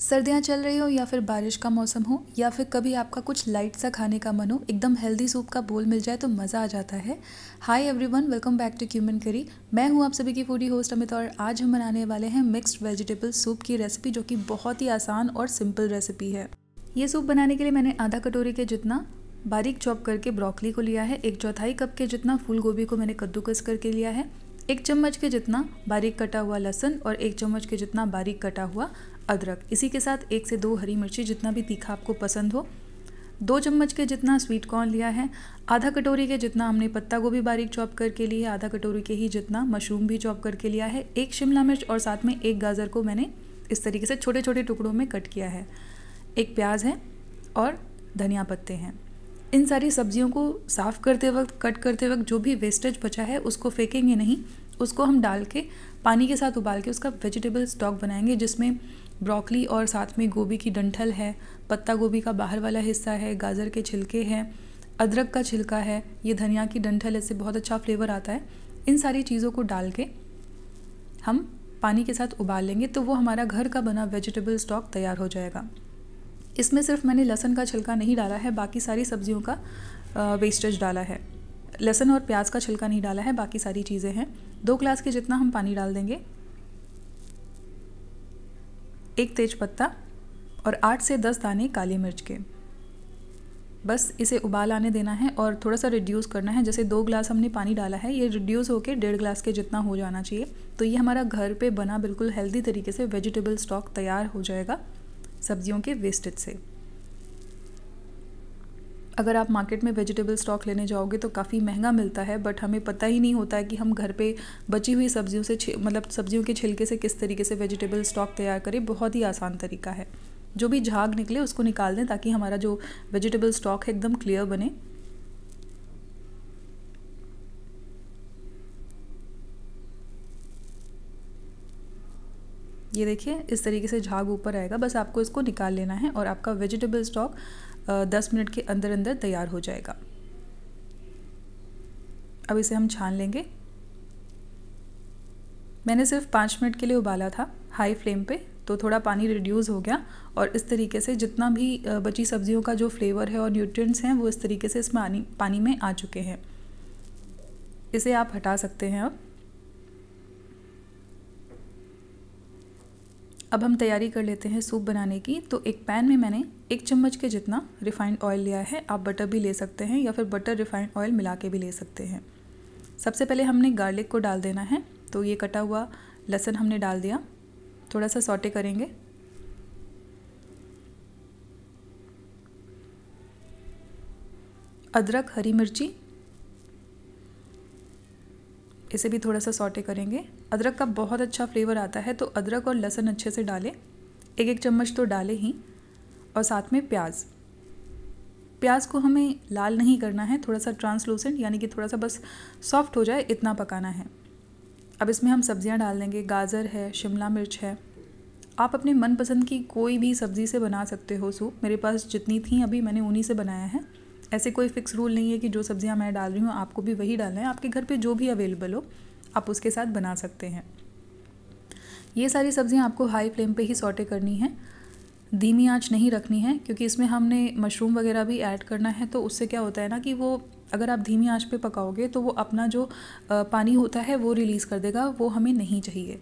सर्दियाँ चल रही हो या फिर बारिश का मौसम हो या फिर कभी आपका कुछ लाइट सा खाने का मन हो एकदम हेल्दी सूप का बोल मिल जाए तो मज़ा आ जाता है hi everyone welcome back to क्यूमन करी मैं हूँ आप सभी की फूडी होस्ट अमित और आज हम बनाने वाले हैं मिक्स्ड वेजिटेबल सूप की रेसिपी जो कि बहुत ही आसान और सिंपल रेसिपी है ये सूप बनाने के लिए मैंने आधा कटोरी के जितना बारीक चॉप करके ब्रॉकली को लिया है एक चौथाई कप के जितना फूल गोभी को मैंने कद्दूकस करके लिया है एक चम्मच के जितना बारीक कटा हुआ लहसुन और एक चम्मच के जितना बारीक कटा हुआ अदरक इसी के साथ एक से दो हरी मिर्ची जितना भी तीखा आपको पसंद हो दो चम्मच के जितना स्वीट कॉर्न लिया है आधा कटोरी के जितना हमने पत्ता गोभी बारीक चॉप करके ली है आधा कटोरी के ही जितना मशरूम भी चॉप करके लिया है एक शिमला मिर्च और साथ में एक गाजर को मैंने इस तरीके से छोटे छोटे टुकड़ों में कट किया है एक प्याज है और धनिया पत्ते हैं इन सारी सब्जियों को साफ़ करते वक्त कट करते वक्त जो भी वेस्टेज बचा है उसको फेंकेंगे नहीं उसको हम डाल के पानी के साथ उबाल के उसका वेजिटेबल स्टॉक बनाएंगे जिसमें ब्रोकली और साथ में गोभी की डंठल है पत्ता गोभी का बाहर वाला हिस्सा है गाजर के छिलके हैं अदरक का छिलका है ये धनिया की डंठल इससे बहुत अच्छा फ्लेवर आता है इन सारी चीज़ों को डाल के हम पानी के साथ उबाल लेंगे तो वो हमारा घर का बना वेजिटेबल स्टॉक तैयार हो जाएगा इसमें सिर्फ मैंने लहसन का छिलका नहीं डाला है बाकी सारी सब्जियों का वेस्टेज डाला है लहसन और प्याज का छिलका नहीं डाला है बाकी सारी चीज़ें हैं दो ग्लास के जितना हम पानी डाल देंगे एक तेज पत्ता और आठ से दस दाने काली मिर्च के बस इसे उबाल आने देना है और थोड़ा सा रिड्यूस करना है जैसे दो ग्लास हमने पानी डाला है ये रिड्यूस होकर डेढ़ ग्लास के जितना हो जाना चाहिए तो ये हमारा घर पे बना बिल्कुल हेल्दी तरीके से वेजिटेबल स्टॉक तैयार हो जाएगा सब्जियों के वेस्टेज से अगर आप मार्केट में वेजिटेबल स्टॉक लेने जाओगे तो काफ़ी महंगा मिलता है बट हमें पता ही नहीं होता है कि हम घर पे बची हुई सब्जियों से मतलब सब्जियों के छिलके से किस तरीके से वेजिटेबल स्टॉक तैयार करें बहुत ही आसान तरीका है जो भी झाग निकले उसको निकाल दें ताकि हमारा जो वेजिटेबल स्टॉक है एकदम क्लियर बने ये देखिए इस तरीके से झाग ऊपर आएगा बस आपको इसको निकाल लेना है और आपका वेजिटेबल स्टॉक दस मिनट के अंदर अंदर तैयार हो जाएगा अब इसे हम छान लेंगे मैंने सिर्फ पाँच मिनट के लिए उबाला था हाई फ्लेम पे तो थोड़ा पानी रिड्यूस हो गया और इस तरीके से जितना भी बची सब्जियों का जो फ्लेवर है और न्यूट्रिएंट्स हैं वो इस तरीके से इस पानी पानी में आ चुके हैं इसे आप हटा सकते हैं अब अब हम तैयारी कर लेते हैं सूप बनाने की तो एक पैन में मैंने एक चम्मच के जितना रिफाइंड ऑयल लिया है आप बटर भी ले सकते हैं या फिर बटर रिफाइंड ऑयल मिला के भी ले सकते हैं सबसे पहले हमने गार्लिक को डाल देना है तो ये कटा हुआ लहसुन हमने डाल दिया थोड़ा सा सॉटे करेंगे अदरक हरी मिर्ची इसे भी थोड़ा सा सॉटे करेंगे अदरक का बहुत अच्छा फ्लेवर आता है तो अदरक और लहसुन अच्छे से डालें एक एक चम्मच तो डालें ही और साथ में प्याज प्याज को हमें लाल नहीं करना है थोड़ा सा ट्रांसलूसेंट यानी कि थोड़ा सा बस सॉफ्ट हो जाए इतना पकाना है अब इसमें हम सब्जियां डाल देंगे गाजर है शिमला मिर्च है आप अपने मनपसंद की कोई भी सब्ज़ी से बना सकते हो सूप मेरे पास जितनी थी अभी मैंने उन्हीं से बनाया है ऐसे कोई फिक्स रूल नहीं है कि जो सब्ज़ियाँ मैं डाल रही हूँ आपको भी वही डालना है आपके घर पे जो भी अवेलेबल हो आप उसके साथ बना सकते हैं ये सारी सब्ज़ियाँ आपको हाई फ्लेम पे ही सॉटे करनी है धीमी आंच नहीं रखनी है क्योंकि इसमें हमने मशरूम वगैरह भी ऐड करना है तो उससे क्या होता है ना कि वो अगर आप धीमी आंच पे पकाओगे तो वो अपना जो पानी होता है वो रिलीज़ कर देगा वो हमें नहीं चाहिए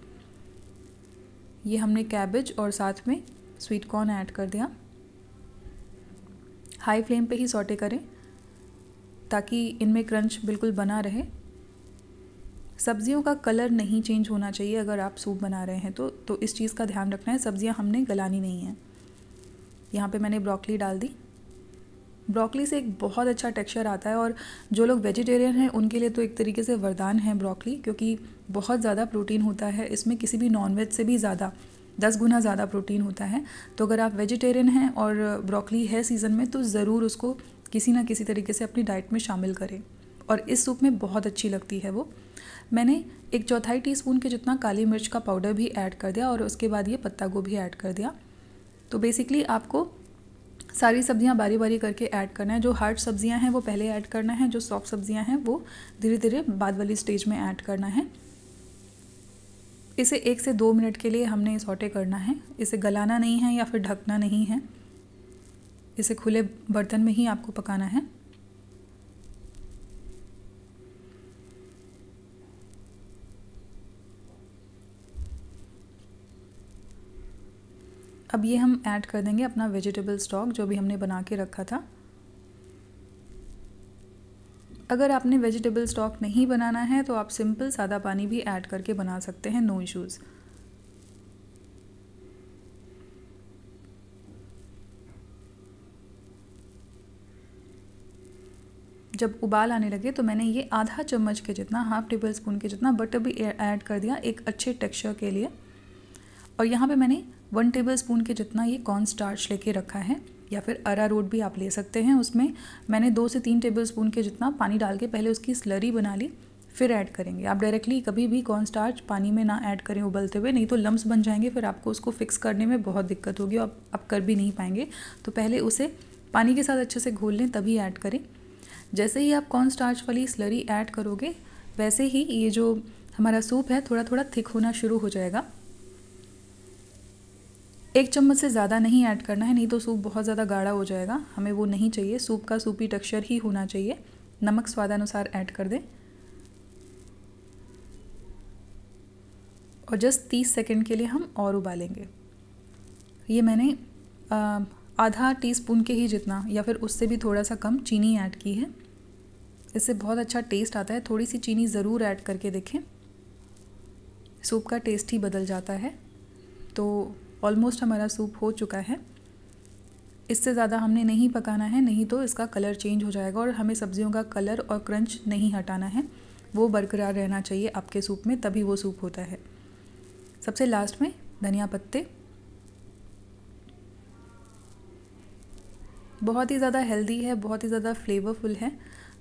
ये हमने कैबेज और साथ में स्वीट कॉर्न ऐड कर दिया हाई फ्लेम पे ही सॉटे करें ताकि इनमें क्रंच बिल्कुल बना रहे सब्जियों का कलर नहीं चेंज होना चाहिए अगर आप सूप बना रहे हैं तो तो इस चीज़ का ध्यान रखना है सब्जियां हमने गलानी नहीं है यहाँ पे मैंने ब्रोकली डाल दी ब्रोकली से एक बहुत अच्छा टेक्सचर आता है और जो लोग वेजिटेरियन हैं उनके लिए तो एक तरीके से वरदान है ब्रोकली क्योंकि बहुत ज़्यादा प्रोटीन होता है इसमें किसी भी नॉनवेज से भी ज़्यादा दस गुना ज़्यादा प्रोटीन होता है तो अगर आप वेजिटेरियन हैं और ब्रोकली है सीज़न में तो ज़रूर उसको किसी ना किसी तरीके से अपनी डाइट में शामिल करें और इस सूप में बहुत अच्छी लगती है वो मैंने एक चौथाई टीस्पून के जितना काली मिर्च का पाउडर भी ऐड कर दिया और उसके बाद ये पत्ता गोभी ऐड कर दिया तो बेसिकली आपको सारी सब्जियां बारी बारी करके ऐड करना है जो हार्ड सब्जियां हैं वो पहले ऐड करना है जो सॉफ्ट सब्जियां हैं वो धीरे धीरे बाद वाली स्टेज में ऐड करना है इसे एक से दो मिनट के लिए हमने सॉटे करना है इसे गलाना नहीं है या फिर ढकना नहीं है इसे खुले बर्तन में ही आपको पकाना है अब ये हम ऐड कर देंगे अपना वेजिटेबल स्टॉक जो भी हमने बना के रखा था अगर आपने वेजिटेबल स्टॉक नहीं बनाना है तो आप सिंपल सादा पानी भी ऐड करके बना सकते हैं नो इश्यूज़ जब उबाल आने लगे तो मैंने ये आधा चम्मच के जितना हाफ टेबल स्पून के जितना बटर भी ऐड कर दिया एक अच्छे टेक्सचर के लिए और यहाँ पे मैंने वन टेबल स्पून के जितना ये कॉर्न स्टार्च लेके रखा है या फिर अरा रोट भी आप ले सकते हैं उसमें मैंने दो से तीन टेबल स्पून के जितना पानी डाल के पहले उसकी स्लरी बना ली फिर ऐड करेंगे आप डायरेक्टली कभी भी कॉर्न स्टार्च पानी में ना ऐड करें उबलते हुए नहीं तो लम्ब्स बन जाएंगे फिर आपको उसको फिक्स करने में बहुत दिक्कत होगी और आप कर भी नहीं पाएंगे तो पहले उसे पानी के साथ अच्छे से घोल लें तभी ऐड करें जैसे ही आप कॉर्न स्टार्च वाली स्लरी ऐड करोगे वैसे ही ये जो हमारा सूप है थोड़ा थोड़ा थिक होना शुरू हो जाएगा एक चम्मच से ज़्यादा नहीं ऐड करना है नहीं तो सूप बहुत ज़्यादा गाढ़ा हो जाएगा हमें वो नहीं चाहिए सूप का सूपी टेक्सचर ही होना चाहिए नमक स्वादानुसार ऐड कर दें और जस्ट तीस सेकेंड के लिए हम और उबालेंगे ये मैंने आधा आधा टीस्पून के ही जितना या फिर उससे भी थोड़ा सा कम चीनी ऐड की है इससे बहुत अच्छा टेस्ट आता है थोड़ी सी चीनी ज़रूर ऐड करके देखें सूप का टेस्ट ही बदल जाता है तो ऑलमोस्ट हमारा सूप हो चुका है इससे ज़्यादा हमने नहीं पकाना है नहीं तो इसका कलर चेंज हो जाएगा और हमें सब्जियों का कलर और क्रंच नहीं हटाना है वो बरकरार रहना चाहिए आपके सूप में तभी वो सूप होता है सबसे लास्ट में धनिया पत्ते बहुत ही ज़्यादा हेल्दी है बहुत ही ज़्यादा फ्लेवरफुल है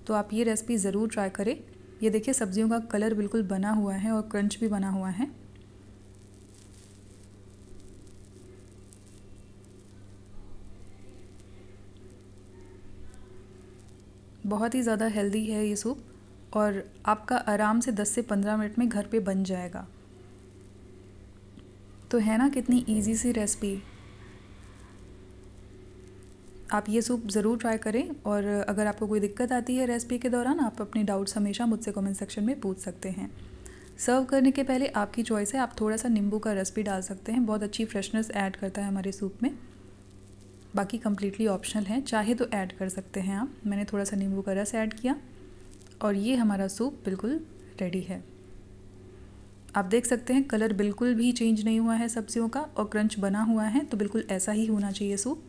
तो आप ये रेसिपी ज़रूर ट्राई करें ये देखिए सब्जियों का कलर बिल्कुल बना हुआ है और क्रंच भी बना हुआ है बहुत ही ज़्यादा हेल्दी है ये सूप और आपका आराम से 10 से 15 मिनट में घर पे बन जाएगा तो है ना कितनी इजी सी रेसिपी आप ये सूप ज़रूर ट्राई करें और अगर आपको कोई दिक्कत आती है रेसिपी के दौरान आप अपने डाउट्स हमेशा मुझसे कमेंट सेक्शन में पूछ सकते हैं सर्व करने के पहले आपकी चॉइस है आप थोड़ा सा नींबू का रस भी डाल सकते हैं बहुत अच्छी फ्रेशनेस ऐड करता है हमारे सूप में बाकी कम्प्लीटली ऑप्शनल है चाहे तो ऐड कर सकते हैं आप मैंने थोड़ा सा नींबू का रस ऐड किया और ये हमारा सूप बिल्कुल रेडी है आप देख सकते हैं कलर बिल्कुल भी चेंज नहीं हुआ है सब्जियों का और क्रंच बना हुआ है तो बिल्कुल ऐसा ही होना चाहिए सूप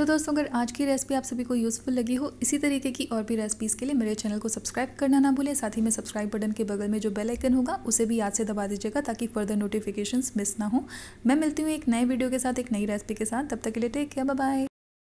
तो दोस्तों अगर आज की रेसिपी आप सभी को यूज़फुल लगी हो इसी तरीके की और भी रेसिपीज़ के लिए मेरे चैनल को सब्सक्राइब करना ना भूलें साथ ही में सब्सक्राइब बटन के बगल में जो बेल आइकन होगा उसे भी याद से दबा दीजिएगा ताकि फर्दर नोटिफिकेशंस मिस ना हो मैं मिलती हूँ एक नए वीडियो के साथ एक नई रेसिपी के साथ तब तक के लिए टेक केयर बाय